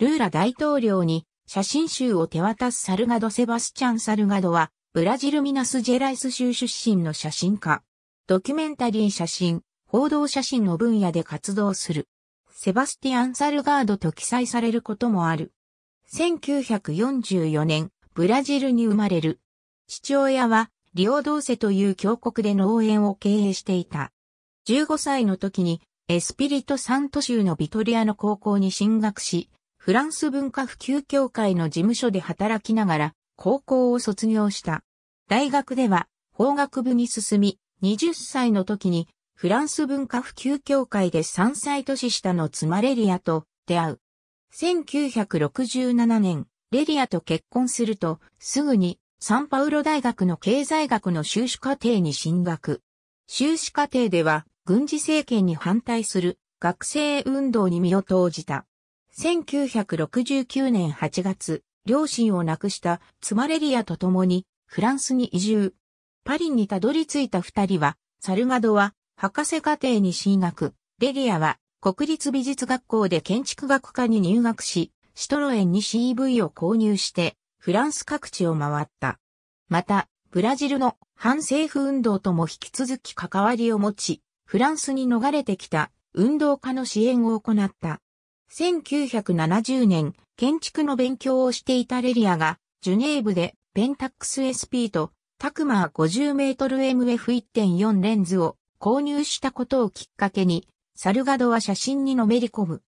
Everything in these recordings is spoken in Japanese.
ルーラ大統領に写真集を手渡すサルガド・セバスチャン・サルガドは、ブラジルミナス・ジェライス州出身の写真家。ドキュメンタリー写真、報道写真の分野で活動する。セバスティアン・サルガードと記載されることもある。1944年、ブラジルに生まれる。父親は、リオ・ドーセという峡谷で農園を経営していた。15歳の時に、エスピリト・サント州のビトリアの高校に進学し、フランス文化普及協会の事務所で働きながら高校を卒業した。大学では法学部に進み、20歳の時にフランス文化普及協会で3歳年下の妻レリアと出会う。1967年、レリアと結婚すると、すぐにサンパウロ大学の経済学の修士課程に進学。修士課程では軍事政権に反対する学生運動に身を投じた。1969年8月、両親を亡くした妻レリアと共にフランスに移住。パリにたどり着いた二人は、サルガドは博士課程に進学、レリアは国立美術学校で建築学科に入学し、シトロエンに CV を購入して、フランス各地を回った。また、ブラジルの反政府運動とも引き続き関わりを持ち、フランスに逃れてきた運動家の支援を行った。1970年、建築の勉強をしていたレリアが、ジュネーブでペンタックス SP とタクマー5 0トル m f 1 4レンズを購入したことをきっかけに、サルガドは写真にのめり込む。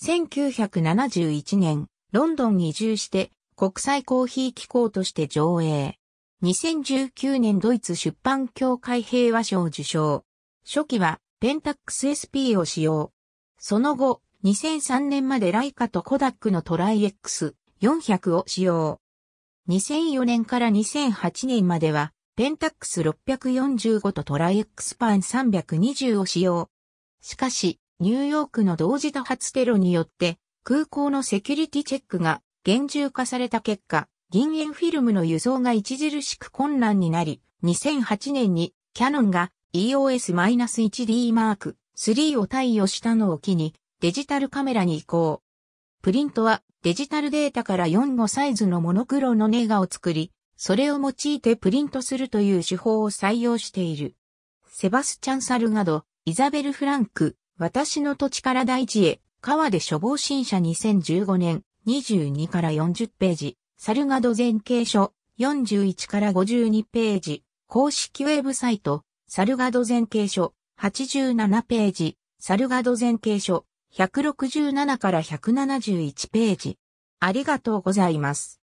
1971年、ロンドンに移住して国際コーヒー機構として上映。2019年ドイツ出版協会平和賞受賞。初期はペンタックス SP を使用。その後、2003年までライカとコダックのトライ X400 を使用。2004年から2008年までは、ペンタックス645とトライ X パン320を使用。しかし、ニューヨークの同時多発テロによって、空港のセキュリティチェックが厳重化された結果、銀塩フィルムの輸送が著しく困難になり、2008年にキャノンが EOS-1D マーク3を対応したのを機に、デジタルカメラに移行。プリントはデジタルデータから4号サイズのモノクロのネガを作り、それを用いてプリントするという手法を採用している。セバスチャン・サルガド、イザベル・フランク、私の土地から大地へ、川で処方新社2015年、22から40ページ、サルガド全景書、41から52ページ、公式ウェブサイト、サルガド全景書、87ページ、サルガド全景書、167から171ページ。ありがとうございます。